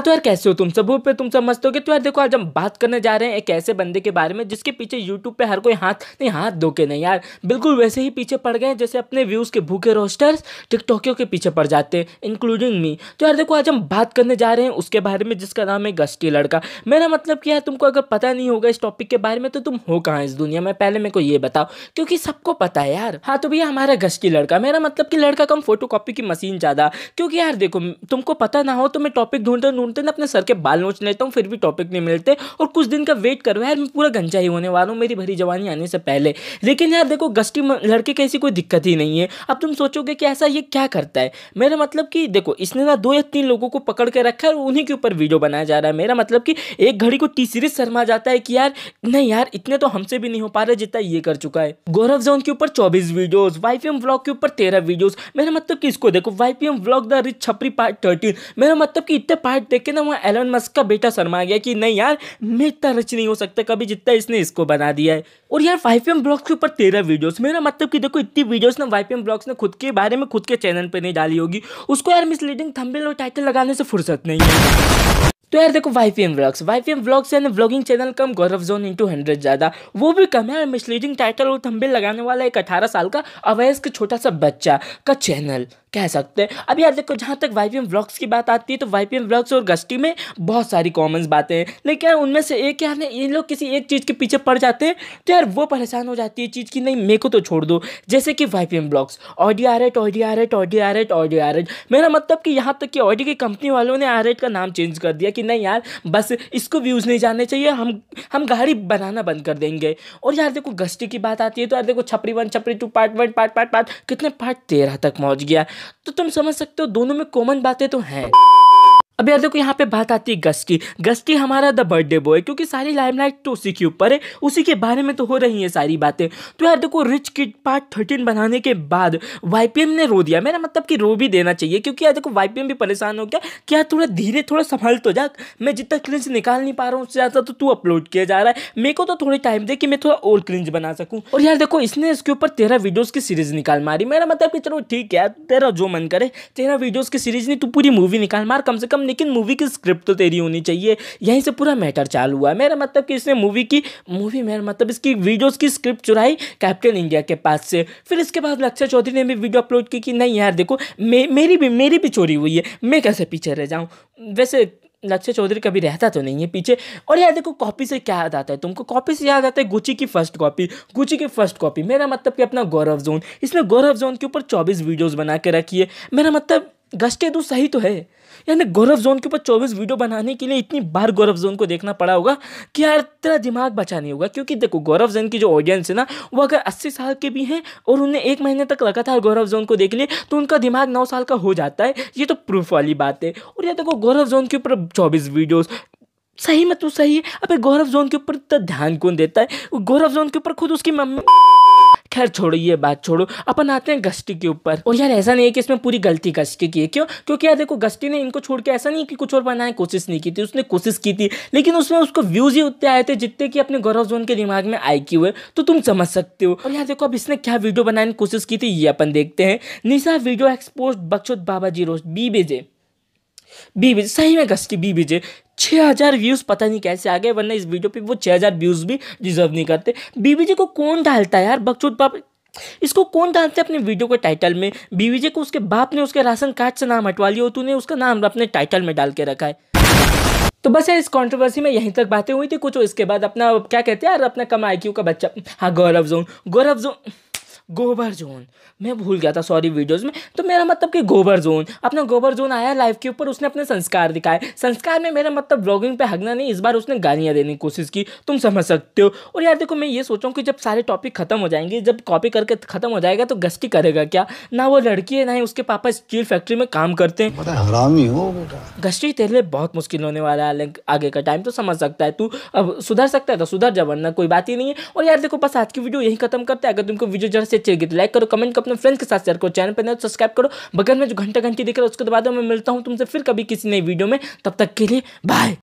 हाँ तो यार कैसे हो तुम सब पे तुम सब मस्त हो गए तो यार देखो आज हम बात करने जा रहे हैं एक ऐसे बंदे के बारे में जिसके पीछे YouTube पे हर कोई हाथ नहीं हाथ धो के नहीं यार बिल्कुल वैसे ही पीछे पड़ गए जैसे अपने व्यूज़ के भूखे रोस्टर्स टिकटॉकियों के पीछे पड़ जाते हैं इंक्लूडिंग मी तो यार देखो आज हम बात करने जा रहे हैं उसके बारे में जिसका नाम है गस्टी लड़का मेरा मतलब क्या है तुमको अगर पता नहीं होगा इस टॉपिक के बारे में तो तुम हो कहाँ इस दुनिया में पहले मेरे को ये बताओ क्योंकि सबको पता है यार हाँ तो भैया हमारा गस्टी लड़का मेरा मतलब कि लड़का कम फोटो की मशीन ज़्यादा क्योंकि यार देखो तुमको पता ना हो तो मैं टॉपिक ढूंढ घूमते ना अपने सर के बाल नोच लेता हूँ फिर भी टॉपिक नहीं मिलते और कुछ दिन का वेट करो यार मैं पूरा गंजा ही होने वाला हूँ मेरी भरी जवानी आने से पहले लेकिन यार देखो गस्टी लड़के की ऐसी कोई दिक्कत ही नहीं है अब तुम सोचोगे कि ऐसा ये क्या करता है मेरा मतलब कि देखो इसने ना दो या तीन लोगों को पकड़ के रखा है और उन्हीं के ऊपर वीडियो बनाया जा रहा है मेरा मतलब कि एक घड़ी को टी सीरीज शर्मा जाता है कि यार नहीं यार इतने तो हमसे भी नहीं हो पा रहे जितना ये कर चुका है गौरव जोन के ऊपर चौबीस वीडियोज वाई व्लॉग के ऊपर तेरह वीडियोज मेरा मतलब कि इसको देखो YPM vlog the rich chhapri part thirteen मेरा मतलब कि इतने पार्ट देख के ना वहाँ एलन मस्क का बेटा शर्मा गया कि नहीं यार मैं इतना रच नहीं हो सकता कभी जितना इसने इसको बना दिया है और यार वाई वाईपीएम ब्लॉग्स के ऊपर तेरह वीडियोस मेरा मतलब कि देखो इतनी वीडियोस ना वाई वाईपीएम ब्लॉग्स ने खुद के बारे में खुद के चैनल पर नहीं डाली होगी उसको यार मिसलीडिंग थम्बिल और टाइटल लगाने से फुर्सत नहीं है तो यार देखो Y P M vlogs Y P M vlogs यानी vlogging channel cum Gaurav zone into hundred ज़्यादा वो भी कम है मिसलीडिंग टाइटल और थंबनेल लगाने वाला एक अठारह साल का अवैस का छोटा सा बच्चा का चैनल कह सकते हैं अब यार देखो जहाँ तक वाई पी व्लॉग्स की बात आती है तो वाई पी व्लॉग्स और गस्टी में बहुत सारी कॉमन्स बातें हैं लेकिन यार उनमें से एक यार ये लोग किसी एक चीज़ के पीछे पड़ जाते हैं तो यार वो परेशान हो जाती है चीज़ की नहीं मेरे को तो छोड़ दो जैसे कि Y P vlogs Audi R eight Audi R eight Audi R eight Audi R eight मेरा मतलब कि यहाँ तक कि ऑडी की कंपनी वालों ने आर एट का नाम चेंज कर दिया कि नहीं यार बस इसको व्यूज़ नहीं जाने चाहिए हम हम गाड़ी बनाना बंद कर देंगे और यार देखो गस्टी की बात आती है तो यार देखो chhapri one chhapri two part one part part part कितने पार्ट तेरह तक पहुँच गया तो तुम समझ सकते हो दोनों में कॉमन बातें तो हैं अब यार देखो यहाँ पे बात आती है गस्टी गस्टी हमारा द बर्थडे बॉय क्योंकि सारी लाइमलाइट तो उसी के ऊपर है उसी के बारे में तो हो रही है सारी बातें तो यार देखो रिच किड पार्ट थर्टीन बनाने के बाद वाईपीएम ने रो दिया मेरा मतलब कि रो भी देना चाहिए क्योंकि यार देखो वाईपीएम भी परेशान हो गया कि यार थोड़ा धीरे थोड़ा संभाल तो जा मैं जितना क्रिंज निकाल नहीं पा रहा हूँ उससे ज़्यादा तो तू अपलोड किया जा रहा है मेरे को तो थोड़ी टाइम दे कि मैं थोड़ा और क्रिंज बना सकूँ और यार देखो इसने इसके ऊपर तेरह वीडियोज़ की सीरीज़ निकाल मारी मेरा मतलब कि चलो ठीक है तेरा जो मन करे तेरह वीडियोज़ की सीरीज़ नहीं तू पूरी मूवी निकाल मार कम से कम लेकिन मूवी की स्क्रिप्ट तो तेरी होनी चाहिए यहीं से पूरा मैटर चालू हुआ मेरा मतलब कि इसने मूवी की मूवी मेरा मतलब इसकी वीडियोज़ की स्क्रिप्ट चुराई कैप्टन इंडिया के पास से फिर इसके बाद लक्ष्य चौधरी ने भी वीडियो अपलोड की कि नहीं यार देखो मे, मेरी भी मेरी भी चोरी हुई है मैं कैसे पीछे रह जाऊँ वैसे लक्ष्य चौधरी कभी रहता तो नहीं है पीछे और यार देखो कॉपी से क्या याद आता है तुमको कॉपी से याद आता है गुची की फर्स्ट कॉपी गुची की फर्स्ट कॉपी मेरा मतलब कि अपना गौरव जोन इसमें गौरव जोन के ऊपर 24 वीडियोस बना के रखी है मेरा मतलब गश्ते तो सही तो है यानी गौरव जोन के ऊपर चौबीस वीडियो बनाने के लिए इतनी बार गौरव जोन को देखना पड़ा होगा कि यार तेरा दिमाग बचा नहीं होगा क्योंकि देखो गौरव जोन की जो ऑडियंस है ना वो अगर अस्सी साल के भी हैं और उन्हें एक महीने तक लगातार गौरव जोन को देख लिए तो उनका दिमाग नौ साल का हो जाता है ये तो प्रूफ वाली बात है और यार देखो गौरव जोन के ऊपर चौबीस वीडियोज़ सही मतलब सही है अब गौरव जोन के ऊपर इतना ध्यान कौन देता है गौरव जोन के ऊपर खुद उसकी मम्मी खैर छोड़ो ये बात छोड़ो अपन आते हैं गस्टी के ऊपर और यार ऐसा नहीं है कि इसमें पूरी गलती गस्टी की है क्यों क्योंकि यार देखो गस्टी ने इनको छोड़ के ऐसा नहीं कि कुछ और बनाने की कोशिश नहीं की थी उसने कोशिश की थी लेकिन उसमें उसको व्यूज ही उतने आए थे जितने कि अपने गौरव जोन के दिमाग में आई क्यू है तो तुम समझ सकते हो और यार देखो अब इसने क्या वीडियो बनाने की कोशिश की थी ये अपन देखते हैं निशा वीडियो एक्सपोज बख्शुद बाबा जी रोज बी बेजे बीबीजे सही में घस की बीजे छः हज़ार व्यूज़ पता नहीं कैसे आ गए वरना इस वीडियो पे वो छः हज़ार व्यूज़ भी डिजर्व नहीं करते बीबीजे को कौन डालता है यार बकचूत बाप इसको कौन डालते है अपने वीडियो के टाइटल में बीवीजे को उसके बाप ने उसके राशन कार्ड से नाम हटवा लिया तूने उसका नाम अपने टाइटल में डाल के रखा है तो बस यार इस कंट्रोवर्सी में यहीं तक बातें हुई थी कुछ इसके बाद अपना क्या कहते हैं यार अपना कम आई का बच्चा हाँ गौरव जोन गौरव जोन गोबर जोन मैं भूल गया था सॉरी वीडियोज़ में तो मेरा मतलब कि गोबर जोन अपना गोबर जोन आया लाइफ के ऊपर उसने अपने संस्कार दिखाए संस्कार में मेरा मतलब ब्लॉगिंग पे हगना नहीं इस बार उसने गालियाँ देने की कोशिश की तुम समझ सकते हो और यार देखो मैं ये सोचा हूँ कि जब सारे टॉपिक खत्म हो जाएंगे जब कॉपी करके खत्म हो जाएगा तो गस्ती करेगा क्या ना वो लड़की है ना ही उसके पापा स्टील फैक्ट्री में काम करते हैं गस्ती तेरे लिए बहुत मुश्किल होने वाला है आगे का टाइम तो समझ सकता है तू अब सुधर सकता है तो सुधर जा वरना कोई बात ही नहीं है और यार देखो बस आज की वीडियो यही खत्म करते हैं अगर तुमको वीडियो जरा से अच्छी लगी तो लाइक करो कमेंट करो अपने फ्रेंड्स के साथ शेयर करो चैनल पर नहीं तो सब्सक्राइब करो बगल में जो घंटा घंटी दिख रहा है उसके बाद दो मैं मिलता हूँ तुमसे फिर कभी किसी नई वीडियो में तब तक के लिए बाय